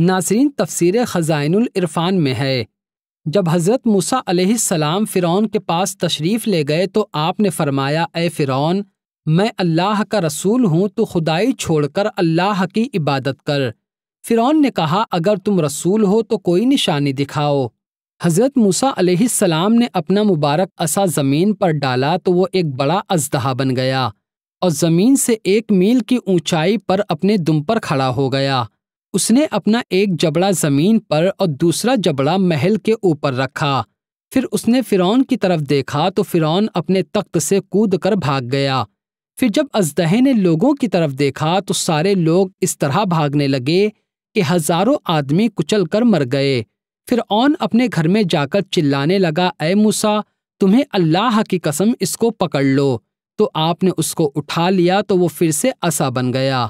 नासरीन तफसीर अरफ़ान में है जब हज़रत मूसा सलाम फ़िरौन के पास तशरीफ़ ले गए तो आपने फ़रमाया ए फ़िरौन मैं अल्लाह का रसूल हूँ तो खुदाई छोड़कर अल्लाह की इबादत कर फ़िरौन ने कहा अगर तुम रसूल हो तो कोई निशानी दिखाओ हज़रत मूसा सलाम ने अपना मुबारक असा ज़मीन पर डाला तो वो एक बड़ा अजदहा बन गया और ज़मीन से एक मील की ऊँचाई पर अपने दुम पर खड़ा हो गया उसने अपना एक जबड़ा जमीन पर और दूसरा जबड़ा महल के ऊपर रखा फिर उसने फिरौन की तरफ देखा तो फिरौन अपने तख्त से कूद कर भाग गया फिर जब अजदहे ने लोगों की तरफ देखा तो सारे लोग इस तरह भागने लगे कि हजारों आदमी कुचल कर मर गए फिर ऑन अपने घर में जाकर चिल्लाने लगा ए मूसा तुम्हें अल्लाह की कसम इसको पकड़ लो तो आपने उसको उठा लिया तो वो फिर से असा बन गया